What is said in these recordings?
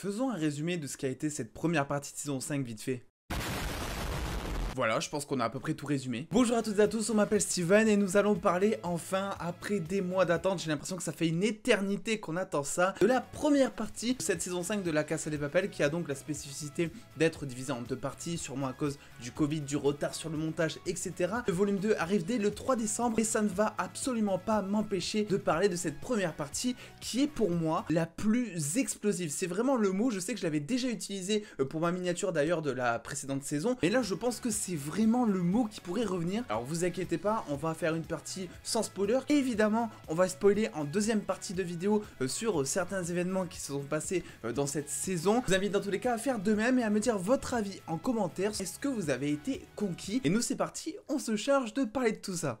Faisons un résumé de ce qu'a été cette première partie de saison 5 vite fait voilà, je pense qu'on a à peu près tout résumé. Bonjour à toutes et à tous, on m'appelle Steven et nous allons parler enfin, après des mois d'attente, j'ai l'impression que ça fait une éternité qu'on attend ça, de la première partie de cette saison 5 de la à des Papels, qui a donc la spécificité d'être divisée en deux parties, sûrement à cause du Covid, du retard sur le montage, etc. Le volume 2 arrive dès le 3 décembre et ça ne va absolument pas m'empêcher de parler de cette première partie qui est pour moi la plus explosive. C'est vraiment le mot, je sais que je l'avais déjà utilisé euh, pour ma miniature d'ailleurs de la précédente saison, mais là je pense que c'est vraiment le mot qui pourrait revenir. Alors vous inquiétez pas, on va faire une partie sans spoiler. Évidemment, on va spoiler en deuxième partie de vidéo euh, sur euh, certains événements qui se sont passés euh, dans cette saison. Je vous invite dans tous les cas à faire de même et à me dire votre avis en commentaire. Est-ce que vous avez été conquis Et nous c'est parti, on se charge de parler de tout ça.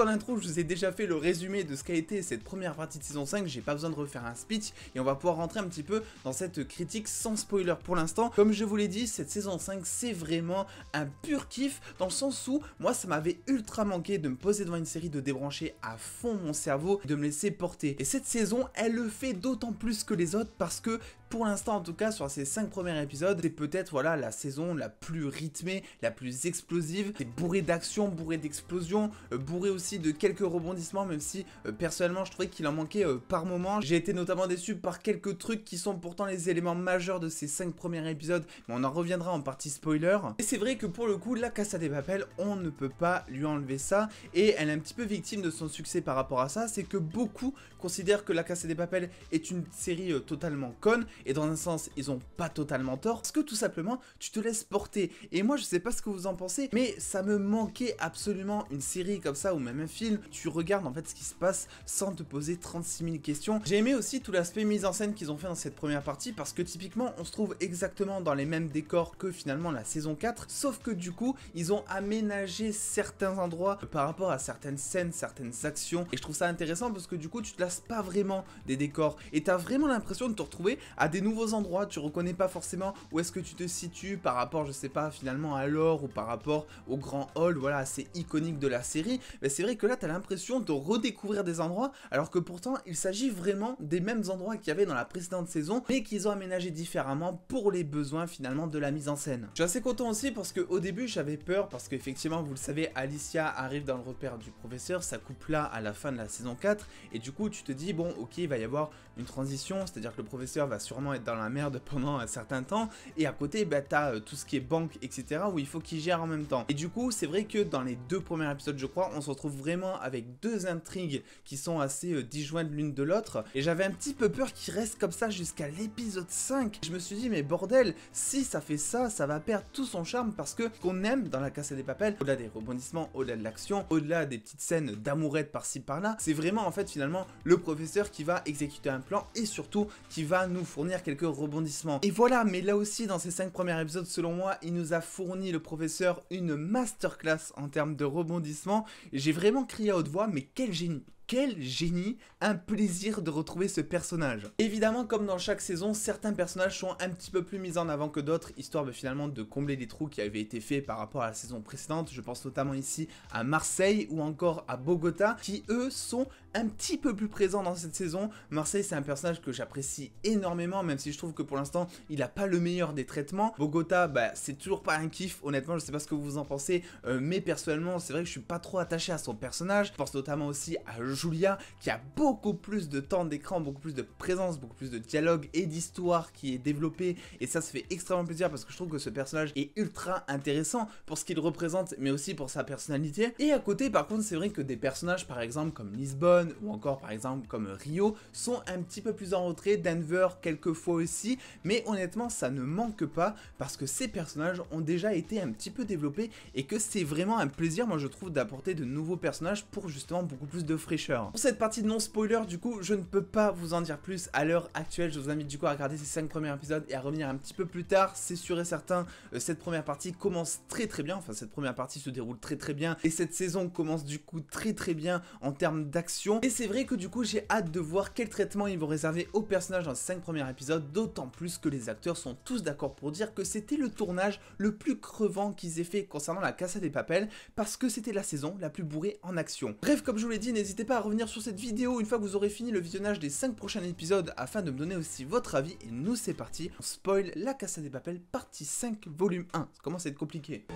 en intro, je vous ai déjà fait le résumé de ce qu'a été cette première partie de saison 5, j'ai pas besoin de refaire un speech et on va pouvoir rentrer un petit peu dans cette critique sans spoiler pour l'instant. Comme je vous l'ai dit, cette saison 5, c'est vraiment un pur kiff dans le sens où moi, ça m'avait ultra manqué de me poser devant une série, de débrancher à fond mon cerveau, de me laisser porter. Et cette saison, elle le fait d'autant plus que les autres parce que pour l'instant en tout cas sur ces 5 premiers épisodes, c'est peut-être voilà la saison la plus rythmée, la plus explosive, c'est bourré d'action, bourré d'explosions, euh, bourré aussi de quelques rebondissements même si euh, personnellement je trouvais qu'il en manquait euh, par moment. J'ai été notamment déçu par quelques trucs qui sont pourtant les éléments majeurs de ces 5 premiers épisodes, mais on en reviendra en partie spoiler. Et c'est vrai que pour le coup, la Casa des papels, on ne peut pas lui enlever ça et elle est un petit peu victime de son succès par rapport à ça, c'est que beaucoup considèrent que la Casse des papels est une série totalement conne et dans un sens, ils ont pas totalement tort, parce que tout simplement, tu te laisses porter. Et moi, je sais pas ce que vous en pensez, mais ça me manquait absolument une série comme ça, ou même un film. Tu regardes en fait ce qui se passe sans te poser 36 000 questions. J'ai aimé aussi tout l'aspect mise en scène qu'ils ont fait dans cette première partie, parce que typiquement, on se trouve exactement dans les mêmes décors que finalement la saison 4, sauf que du coup, ils ont aménagé certains endroits par rapport à certaines scènes, certaines actions. Et je trouve ça intéressant parce que du coup, tu te lasses pas vraiment des décors et t'as vraiment l'impression de te retrouver à des nouveaux endroits, tu reconnais pas forcément où est-ce que tu te situes par rapport, je sais pas, finalement à l'or ou par rapport au grand hall, voilà, assez iconique de la série, mais c'est vrai que là, t'as l'impression de redécouvrir des endroits, alors que pourtant, il s'agit vraiment des mêmes endroits qu'il y avait dans la précédente saison, mais qu'ils ont aménagé différemment pour les besoins finalement de la mise en scène. Je suis assez content aussi parce que au début, j'avais peur, parce qu'effectivement, vous le savez, Alicia arrive dans le repère du professeur, ça coupe là à la fin de la saison 4, et du coup, tu te dis, bon, ok, il va y avoir une transition, c'est-à-dire que le professeur va sur être dans la merde pendant un certain temps. Et à côté, bah, t'as euh, tout ce qui est banque, etc. où il faut qu'il gère en même temps. Et du coup, c'est vrai que dans les deux premiers épisodes, je crois, on se retrouve vraiment avec deux intrigues qui sont assez euh, disjointes l'une de l'autre. Et j'avais un petit peu peur qu'il reste comme ça jusqu'à l'épisode 5. Je me suis dit, mais bordel, si ça fait ça, ça va perdre tout son charme parce que qu'on aime dans la casse des papels, au-delà des rebondissements, au-delà de l'action, au-delà des petites scènes d'amourette par-ci par-là, c'est vraiment en fait finalement le professeur qui va exécuter un plan et surtout qui va nous fournir quelques rebondissements. Et voilà, mais là aussi, dans ces cinq premiers épisodes, selon moi, il nous a fourni le professeur une masterclass en termes de rebondissements. J'ai vraiment crié à haute voix, mais quel génie quel génie Un plaisir de retrouver ce personnage. Évidemment, comme dans chaque saison, certains personnages sont un petit peu plus mis en avant que d'autres, histoire finalement de combler les trous qui avaient été faits par rapport à la saison précédente. Je pense notamment ici à Marseille ou encore à Bogota, qui eux sont un petit peu plus présent dans cette saison. Marseille, c'est un personnage que j'apprécie énormément, même si je trouve que pour l'instant, il n'a pas le meilleur des traitements. Bogota, bah, c'est toujours pas un kiff, honnêtement, je sais pas ce que vous en pensez, euh, mais personnellement, c'est vrai que je suis pas trop attaché à son personnage. Je pense notamment aussi à Julia, qui a beaucoup plus de temps d'écran, beaucoup plus de présence, beaucoup plus de dialogue et d'histoire qui est développée, et ça se fait extrêmement plaisir parce que je trouve que ce personnage est ultra intéressant pour ce qu'il représente, mais aussi pour sa personnalité. Et à côté, par contre, c'est vrai que des personnages, par exemple, comme Lisbonne, ou encore par exemple comme Rio sont un petit peu plus en retrait, Denver quelquefois aussi, mais honnêtement ça ne manque pas parce que ces personnages ont déjà été un petit peu développés et que c'est vraiment un plaisir moi je trouve d'apporter de nouveaux personnages pour justement beaucoup plus de fraîcheur. Pour cette partie non spoiler du coup je ne peux pas vous en dire plus à l'heure actuelle, je vous invite du coup à regarder ces 5 premiers épisodes et à revenir un petit peu plus tard, c'est sûr et certain euh, cette première partie commence très très bien, enfin cette première partie se déroule très très bien et cette saison commence du coup très très bien en termes d'action et c'est vrai que du coup j'ai hâte de voir quel traitement ils vont réserver aux personnages dans ces 5 premiers épisodes, d'autant plus que les acteurs sont tous d'accord pour dire que c'était le tournage le plus crevant qu'ils aient fait concernant la Casa des Papels, parce que c'était la saison la plus bourrée en action. Bref, comme je vous l'ai dit, n'hésitez pas à revenir sur cette vidéo une fois que vous aurez fini le visionnage des 5 prochains épisodes afin de me donner aussi votre avis, et nous c'est parti, on spoil la Casa des Papels partie 5 volume 1, ça commence à être compliqué.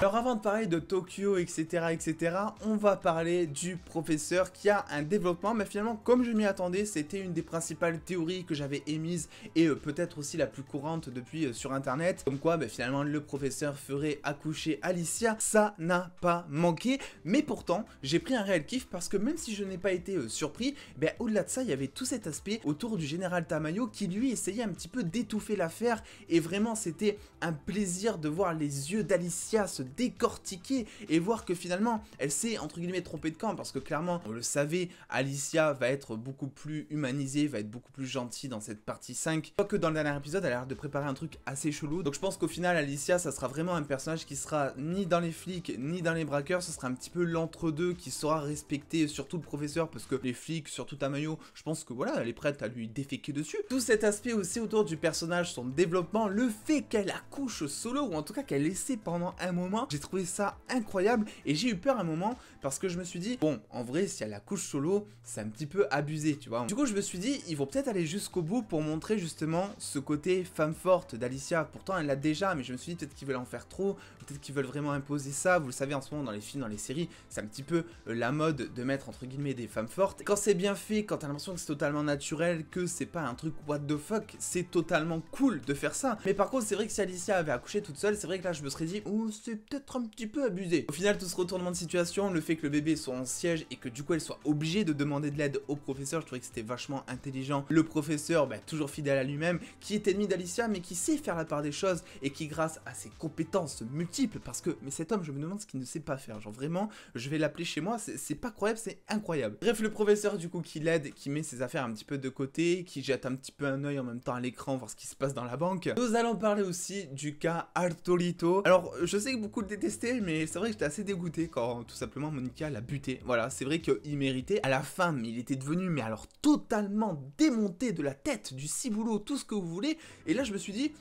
Alors avant de parler de Tokyo, etc., etc., on va parler du professeur qui a un développement, mais finalement, comme je m'y attendais, c'était une des principales théories que j'avais émises et euh, peut-être aussi la plus courante depuis euh, sur Internet, comme quoi ben, finalement le professeur ferait accoucher Alicia, ça n'a pas manqué, mais pourtant, j'ai pris un réel kiff parce que même si je n'ai pas été euh, surpris, ben, au-delà de ça, il y avait tout cet aspect autour du général Tamayo qui lui essayait un petit peu d'étouffer l'affaire et vraiment, c'était un plaisir de voir les yeux d'Alicia se décortiquer et voir que finalement elle s'est entre guillemets trompée de camp parce que clairement on le savait, Alicia va être beaucoup plus humanisée, va être beaucoup plus gentille dans cette partie 5. Quoique dans le dernier épisode elle a l'air de préparer un truc assez chelou donc je pense qu'au final Alicia ça sera vraiment un personnage qui sera ni dans les flics ni dans les braqueurs, ce sera un petit peu l'entre-deux qui sera respecté surtout le professeur parce que les flics, surtout Tamayo, je pense que voilà elle est prête à lui déféquer dessus. Tout cet aspect aussi autour du personnage, son développement, le fait qu'elle accouche solo ou en tout cas qu'elle essaie pendant un moment j'ai trouvé ça incroyable et j'ai eu peur un moment parce que je me suis dit, bon, en vrai, si elle accouche solo, c'est un petit peu abusé, tu vois. Du coup, je me suis dit, ils vont peut-être aller jusqu'au bout pour montrer justement ce côté femme forte d'Alicia. Pourtant, elle l'a déjà, mais je me suis dit, peut-être qu'ils veulent en faire trop, peut-être qu'ils veulent vraiment imposer ça. Vous le savez, en ce moment, dans les films, dans les séries, c'est un petit peu euh, la mode de mettre, entre guillemets, des femmes fortes. Quand c'est bien fait, quand t'as l'impression que c'est totalement naturel, que c'est pas un truc what the fuck, c'est totalement cool de faire ça. Mais par contre, c'est vrai que si Alicia avait accouché toute seule, c'est vrai que là, je me serais dit, oh, c'est peut-être un petit peu abusé. Au final, tout ce retournement de situation, le fait que le bébé soit en siège et que du coup elle soit obligée de demander de l'aide au professeur, je trouvais que c'était vachement intelligent. Le professeur, bah, toujours fidèle à lui-même, qui est ennemi d'Alicia mais qui sait faire la part des choses et qui grâce à ses compétences multiples, parce que, mais cet homme, je me demande ce qu'il ne sait pas faire, genre vraiment, je vais l'appeler chez moi, c'est pas croyable, c'est incroyable. Bref, le professeur du coup qui l'aide, qui met ses affaires un petit peu de côté, qui jette un petit peu un oeil en même temps à l'écran, voir ce qui se passe dans la banque. Nous allons parler aussi du cas Artolito. Alors, je sais que beaucoup détester, mais c'est vrai que j'étais assez dégoûté quand tout simplement Monica l'a buté. Voilà, c'est vrai qu'il méritait. À la fin, mais il était devenu, mais alors totalement démonté de la tête, du ciboulot, tout ce que vous voulez. Et là, je me suis dit,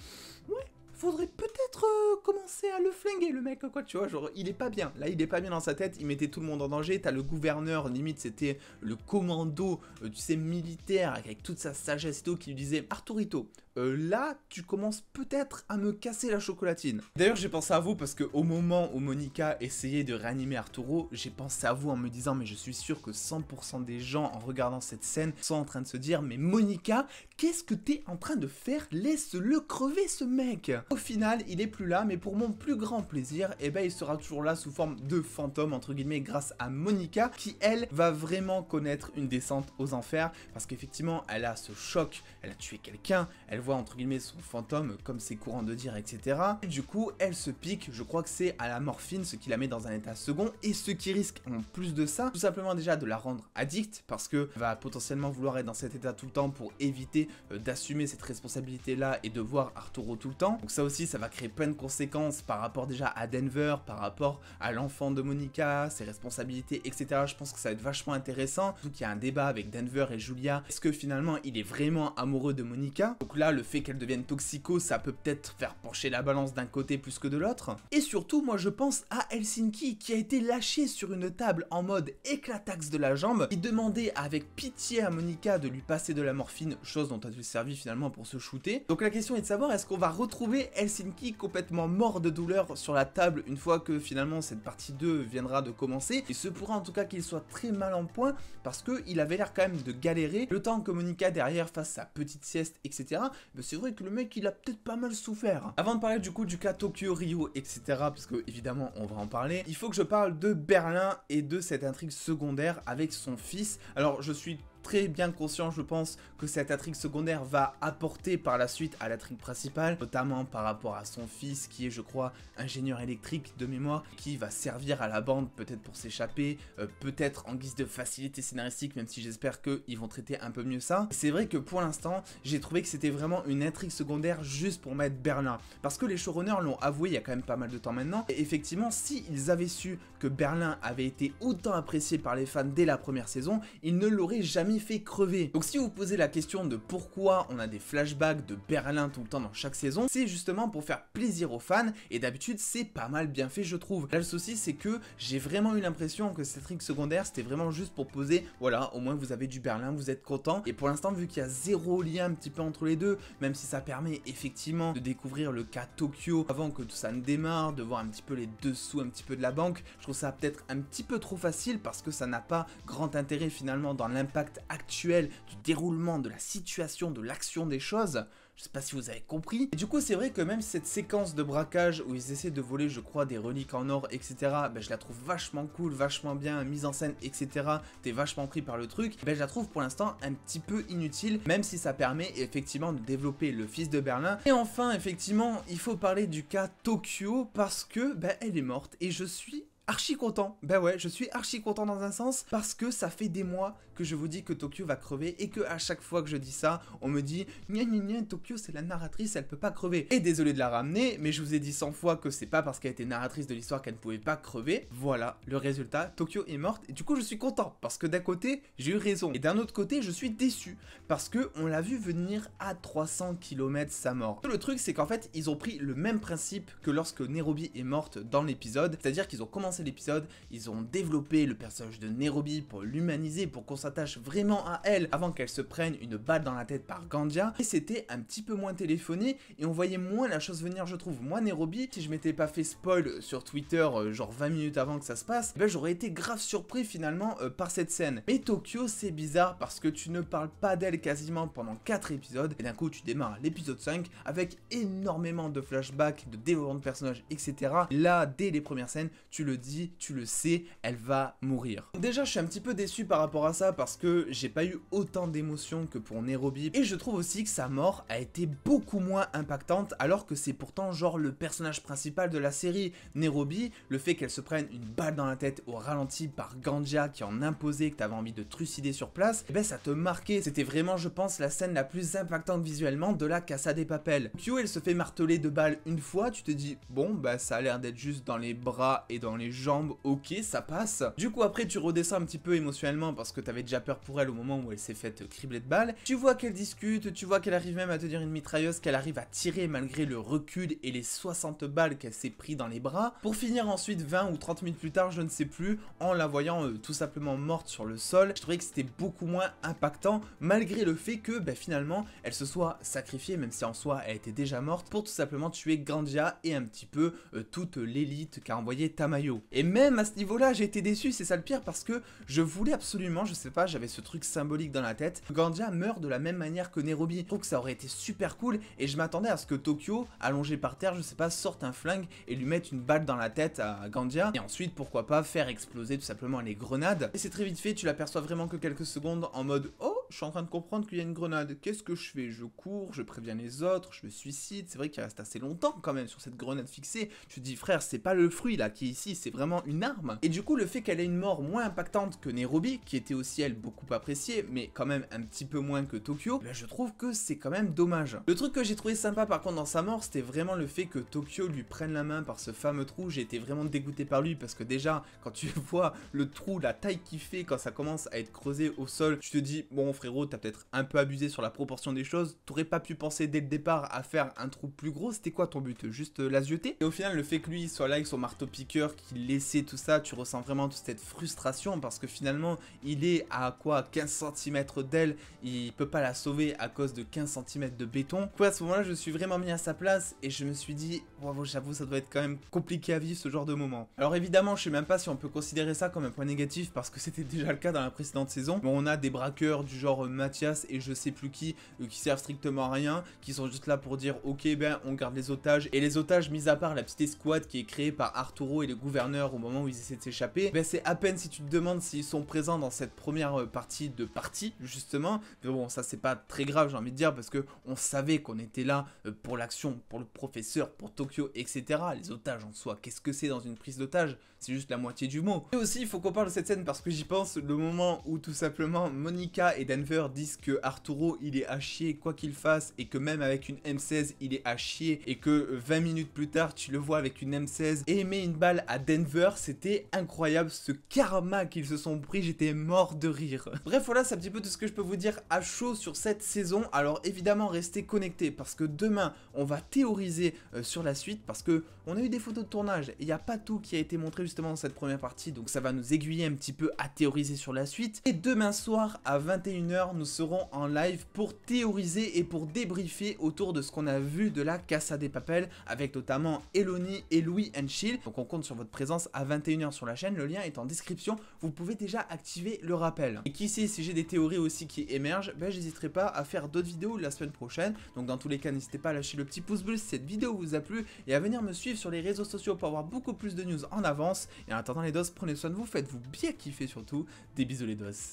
ouais, faudrait peut-être euh, commencer à le flinguer le mec quoi tu vois genre il est pas bien là il est pas bien dans sa tête il mettait tout le monde en danger t'as le gouverneur limite c'était le commando euh, tu sais militaire avec toute sa sagesse et tout qui lui disait Arturito euh, là, tu commences peut-être à me casser la chocolatine. D'ailleurs, j'ai pensé à vous parce que au moment où Monica essayait de réanimer Arturo, j'ai pensé à vous en me disant mais je suis sûr que 100% des gens en regardant cette scène sont en train de se dire mais Monica, qu'est-ce que t'es en train de faire Laisse-le crever ce mec Au final, il est plus là, mais pour mon plus grand plaisir, eh ben il sera toujours là sous forme de fantôme entre guillemets grâce à Monica qui elle va vraiment connaître une descente aux enfers parce qu'effectivement, elle a ce choc, elle a tué quelqu'un, elle voit entre guillemets son fantôme comme c'est courant de dire, etc. Et du coup, elle se pique, je crois que c'est à la morphine, ce qui la met dans un état second, et ce qui risque en plus de ça, tout simplement déjà de la rendre addict, parce que va potentiellement vouloir être dans cet état tout le temps pour éviter euh, d'assumer cette responsabilité-là et de voir Arturo tout le temps. Donc ça aussi, ça va créer plein de conséquences par rapport déjà à Denver, par rapport à l'enfant de Monica, ses responsabilités, etc. Je pense que ça va être vachement intéressant, donc' qu'il y a un débat avec Denver et Julia, est-ce que finalement il est vraiment amoureux de Monica Donc là, le fait qu'elle devienne toxico, ça peut peut-être faire pencher la balance d'un côté plus que de l'autre. Et surtout, moi je pense à Helsinki, qui a été lâché sur une table en mode éclataxe de la jambe, et demandait avec pitié à Monica de lui passer de la morphine, chose dont elle s'est servi finalement pour se shooter. Donc la question est de savoir, est-ce qu'on va retrouver Helsinki complètement mort de douleur sur la table une fois que finalement cette partie 2 viendra de commencer Et se pourra en tout cas qu'il soit très mal en point, parce qu'il avait l'air quand même de galérer, le temps que Monica derrière fasse sa petite sieste, etc mais c'est vrai que le mec, il a peut-être pas mal souffert. Avant de parler du coup du cas Tokyo, Rio, etc., parce que évidemment, on va en parler, il faut que je parle de Berlin et de cette intrigue secondaire avec son fils. Alors, je suis très bien conscient, je pense, que cette intrigue secondaire va apporter par la suite à l'intrigue principale, notamment par rapport à son fils qui est, je crois, ingénieur électrique de mémoire, qui va servir à la bande peut-être pour s'échapper, euh, peut-être en guise de facilité scénaristique, même si j'espère qu'ils vont traiter un peu mieux ça. C'est vrai que pour l'instant, j'ai trouvé que c'était vraiment une intrigue secondaire juste pour mettre Berlin, parce que les showrunners l'ont avoué il y a quand même pas mal de temps maintenant, et effectivement, si avaient su que Berlin avait été autant apprécié par les fans dès la première saison, ils ne l'auraient jamais fait crever. Donc si vous posez la question de pourquoi on a des flashbacks de Berlin tout le temps dans chaque saison, c'est justement pour faire plaisir aux fans, et d'habitude c'est pas mal bien fait je trouve. Là le souci c'est que j'ai vraiment eu l'impression que cette rigue secondaire c'était vraiment juste pour poser, voilà, au moins vous avez du Berlin, vous êtes content, et pour l'instant vu qu'il y a zéro lien un petit peu entre les deux, même si ça permet effectivement de découvrir le cas Tokyo avant que tout ça ne démarre, de voir un petit peu les dessous un petit peu de la banque, je trouve ça peut-être un petit peu trop facile parce que ça n'a pas grand intérêt finalement dans l'impact actuel du déroulement, de la situation, de l'action des choses. Je sais pas si vous avez compris. Et du coup, c'est vrai que même cette séquence de braquage où ils essaient de voler, je crois, des reliques en or, etc., ben, je la trouve vachement cool, vachement bien, mise en scène, etc. T'es vachement pris par le truc. Ben, je la trouve pour l'instant un petit peu inutile, même si ça permet effectivement de développer le fils de Berlin. Et enfin, effectivement, il faut parler du cas Tokyo parce que ben, elle est morte et je suis archi content. Ben ouais, je suis archi content dans un sens parce que ça fait des mois que je vous dis que Tokyo va crever et que à chaque fois que je dis ça, on me dit gna gna gna Tokyo c'est la narratrice, elle peut pas crever. Et désolé de la ramener, mais je vous ai dit 100 fois que c'est pas parce qu'elle était narratrice de l'histoire qu'elle ne pouvait pas crever. Voilà, le résultat, Tokyo est morte et du coup je suis content parce que d'un côté, j'ai eu raison et d'un autre côté, je suis déçu parce que on l'a vu venir à 300 km sa mort. Le truc c'est qu'en fait, ils ont pris le même principe que lorsque Nairobi est morte dans l'épisode, c'est-à-dire qu'ils ont commencé à l'épisode, ils ont développé le personnage de Nairobi pour l'humaniser, pour qu'on s'attache vraiment à elle avant qu'elle se prenne une balle dans la tête par Gandia. Et c'était un petit peu moins téléphoné et on voyait moins la chose venir, je trouve. Moi, Nairobi, si je m'étais pas fait spoil sur Twitter, euh, genre 20 minutes avant que ça se passe, eh ben, j'aurais été grave surpris finalement euh, par cette scène. Mais Tokyo, c'est bizarre parce que tu ne parles pas d'elle quasiment pendant 4 épisodes et d'un coup, tu démarres l'épisode 5 avec énormément de flashbacks, de développement de personnages, etc. Là, dès les premières scènes, tu le tu le sais, elle va mourir. Déjà, je suis un petit peu déçu par rapport à ça parce que j'ai pas eu autant d'émotions que pour Nairobi. Et je trouve aussi que sa mort a été beaucoup moins impactante alors que c'est pourtant genre le personnage principal de la série. Nairobi, le fait qu'elle se prenne une balle dans la tête au ralenti par Ganja qui en imposait que t'avais envie de trucider sur place, eh ben ça te marquait. C'était vraiment, je pense, la scène la plus impactante visuellement de la Casa des Papels. Q, elle se fait marteler de balles une fois, tu te dis, bon, bah ça a l'air d'être juste dans les bras et dans les jambes, ok, ça passe. Du coup, après, tu redescends un petit peu émotionnellement parce que t'avais déjà peur pour elle au moment où elle s'est faite cribler de balles. Tu vois qu'elle discute, tu vois qu'elle arrive même à tenir une mitrailleuse qu'elle arrive à tirer malgré le recul et les 60 balles qu'elle s'est pris dans les bras. Pour finir ensuite 20 ou 30 minutes plus tard, je ne sais plus, en la voyant euh, tout simplement morte sur le sol. Je trouvais que c'était beaucoup moins impactant malgré le fait que ben, finalement elle se soit sacrifiée, même si en soi elle était déjà morte, pour tout simplement tuer Gandia et un petit peu euh, toute l'élite qu'a envoyé Tamayo. Et même à ce niveau-là, j'ai été déçu, c'est ça le pire, parce que je voulais absolument, je sais pas, j'avais ce truc symbolique dans la tête, Gandia meurt de la même manière que Nairobi. Je trouve que ça aurait été super cool, et je m'attendais à ce que Tokyo, allongé par terre, je sais pas, sorte un flingue et lui mette une balle dans la tête à Gandia, et ensuite, pourquoi pas, faire exploser tout simplement les grenades. Et c'est très vite fait, tu l'aperçois vraiment que quelques secondes en mode « Oh !» je suis en train de comprendre qu'il y a une grenade. Qu'est-ce que je fais Je cours, je préviens les autres, je me suicide. C'est vrai qu'il reste assez longtemps quand même sur cette grenade fixée. Tu te dis, frère, c'est pas le fruit là qui est ici, c'est vraiment une arme. Et du coup, le fait qu'elle ait une mort moins impactante que Nairobi, qui était aussi elle beaucoup appréciée, mais quand même un petit peu moins que Tokyo, je trouve que c'est quand même dommage. Le truc que j'ai trouvé sympa par contre dans sa mort, c'était vraiment le fait que Tokyo lui prenne la main par ce fameux trou. J'ai été vraiment dégoûté par lui parce que déjà, quand tu vois le trou, la taille qu'il fait quand ça commence à être creusé au sol, tu te dis, bon frère, frérot, t'as peut-être un peu abusé sur la proportion des choses, t'aurais pas pu penser dès le départ à faire un trou plus gros, c'était quoi ton but Juste euh, la zioter Et au final, le fait que lui soit là avec son marteau-piqueur, qu'il laissait tout ça, tu ressens vraiment toute cette frustration parce que finalement, il est à quoi 15 cm d'elle, il peut pas la sauver à cause de 15 cm de béton. Quoi, à ce moment-là, je suis vraiment mis à sa place et je me suis dit, bravo, j'avoue, ça doit être quand même compliqué à vivre ce genre de moment. Alors évidemment, je sais même pas si on peut considérer ça comme un point négatif parce que c'était déjà le cas dans la précédente saison. mais on a des braqueurs du genre euh, Mathias et je sais plus qui, euh, qui servent strictement à rien, qui sont juste là pour dire ok ben on garde les otages, et les otages mis à part la petite escouade qui est créée par Arturo et le gouverneur au moment où ils essaient de s'échapper, ben c'est à peine si tu te demandes s'ils sont présents dans cette première euh, partie de partie justement, mais bon ça c'est pas très grave j'ai envie de dire parce que on savait qu'on était là pour l'action, pour le professeur, pour Tokyo, etc. Les otages en soi, qu'est-ce que c'est dans une prise d'otage c'est juste la moitié du mot. Et aussi, il faut qu'on parle de cette scène parce que j'y pense le moment où tout simplement Monica et Denver disent que Arturo il est à chier quoi qu'il fasse et que même avec une M16 il est à chier et que 20 euh, minutes plus tard tu le vois avec une M16 et une balle à Denver, c'était incroyable ce karma qu'ils se sont pris, j'étais mort de rire. Bref voilà c'est un petit peu tout ce que je peux vous dire à chaud sur cette saison, alors évidemment restez connectés parce que demain on va théoriser euh, sur la suite parce que on a eu des photos de tournage, il n'y a pas tout qui a été montré justement dans cette première partie, donc ça va nous aiguiller un petit peu à théoriser sur la suite. Et demain soir à 21h, nous serons en live pour théoriser et pour débriefer autour de ce qu'on a vu de la Casa des Papels, avec notamment Elonie et Louis Enchil. Donc on compte sur votre présence à 21h sur la chaîne, le lien est en description, vous pouvez déjà activer le rappel. Et qui sait, si j'ai des théories aussi qui émergent, ben j'hésiterai pas à faire d'autres vidéos la semaine prochaine. Donc dans tous les cas, n'hésitez pas à lâcher le petit pouce bleu si cette vidéo vous a plu et à venir me suivre sur les réseaux sociaux pour avoir beaucoup plus de news en avance. Et en attendant les doses, prenez soin de vous, faites-vous bien kiffer surtout. Des bisous les doses.